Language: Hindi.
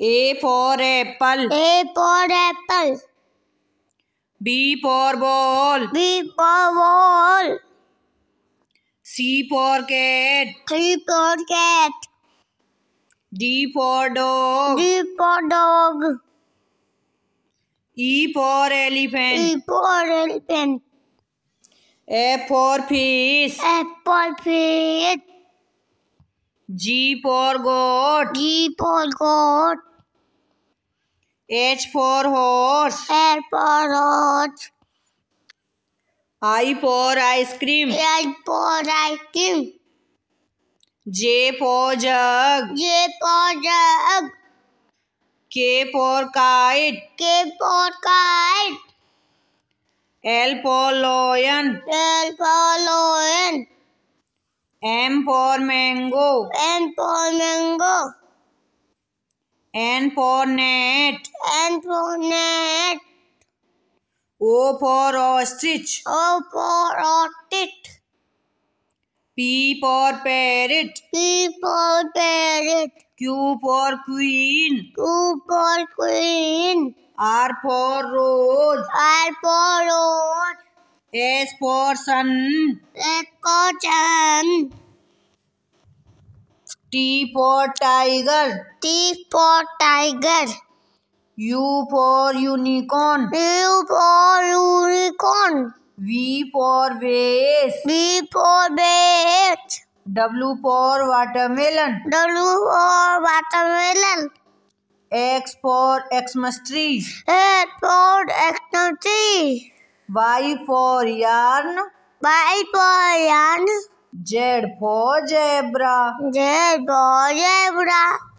A for apple. A for apple. B for ball. B for ball. C for cat. C for cat. D for dog. D for dog. E for elephant. E for elephant. F for fish. F for fish. G for goat G for goat H for horse H for horse I for ice cream H for ice cream J for jug J for jug K for kite K for kite L for lion L for lion M for mango. M for mango. N for net. N for net. O for ostrich. O for ostrich. P for parrot. P for parrot. Q for queen. Q for queen. R for rose. R for rose. S for sun. S for sun. T for tiger. T for tiger. U for unicorn. U for unicorn. V for vase. V for vase. W for watermelon. W for watermelon. X for Xmas tree. X for Xmas tree. Y for yarn. Y for yarn. Z for zebra. Z for zebra.